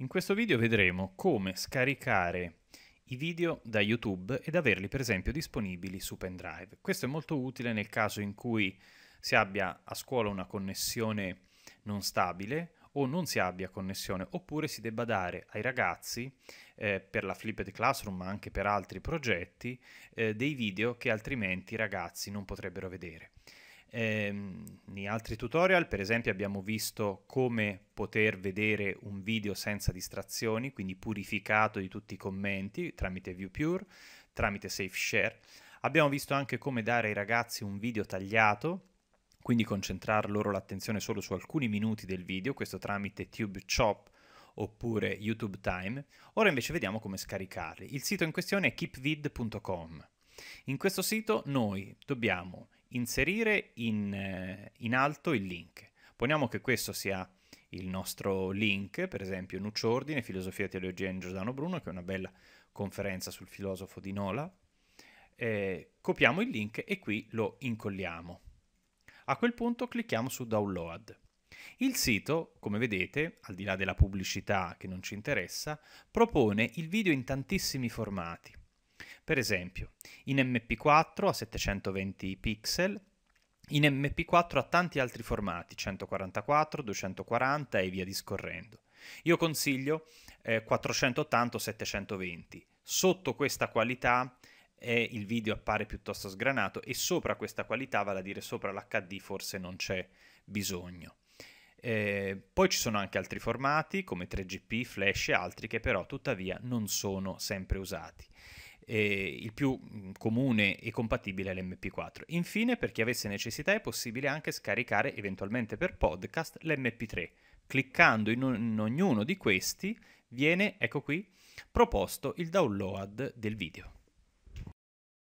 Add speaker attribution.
Speaker 1: In questo video vedremo come scaricare i video da YouTube ed averli per esempio disponibili su pendrive. Questo è molto utile nel caso in cui si abbia a scuola una connessione non stabile o non si abbia connessione oppure si debba dare ai ragazzi eh, per la Flipped Classroom ma anche per altri progetti eh, dei video che altrimenti i ragazzi non potrebbero vedere. Ehm, in altri tutorial, per esempio, abbiamo visto come poter vedere un video senza distrazioni, quindi purificato di tutti i commenti tramite ViewPure, tramite Safe Share. Abbiamo visto anche come dare ai ragazzi un video tagliato, quindi concentrare loro l'attenzione solo su alcuni minuti del video, questo tramite TubeChop oppure YouTube Time. Ora invece vediamo come scaricarli. Il sito in questione è keepvid.com. In questo sito noi dobbiamo inserire in, eh, in alto il link. Poniamo che questo sia il nostro link, per esempio Nuccio Ordine, Filosofia e Teologia in Giordano Bruno, che è una bella conferenza sul filosofo di Nola. Eh, copiamo il link e qui lo incolliamo. A quel punto clicchiamo su Download. Il sito, come vedete, al di là della pubblicità che non ci interessa, propone il video in tantissimi formati. Per esempio, in MP4 a 720 pixel, in MP4 a tanti altri formati, 144, 240 e via discorrendo. Io consiglio eh, 480 720. Sotto questa qualità eh, il video appare piuttosto sgranato e sopra questa qualità, vale a dire sopra l'HD, forse non c'è bisogno. Eh, poi ci sono anche altri formati come 3GP, Flash e altri che però tuttavia non sono sempre usati eh, il più comune e compatibile è l'MP4. Infine, per chi avesse necessità, è possibile anche scaricare eventualmente per podcast l'MP3. Cliccando in, o- in ognuno di questi viene, ecco qui, proposto il download del video.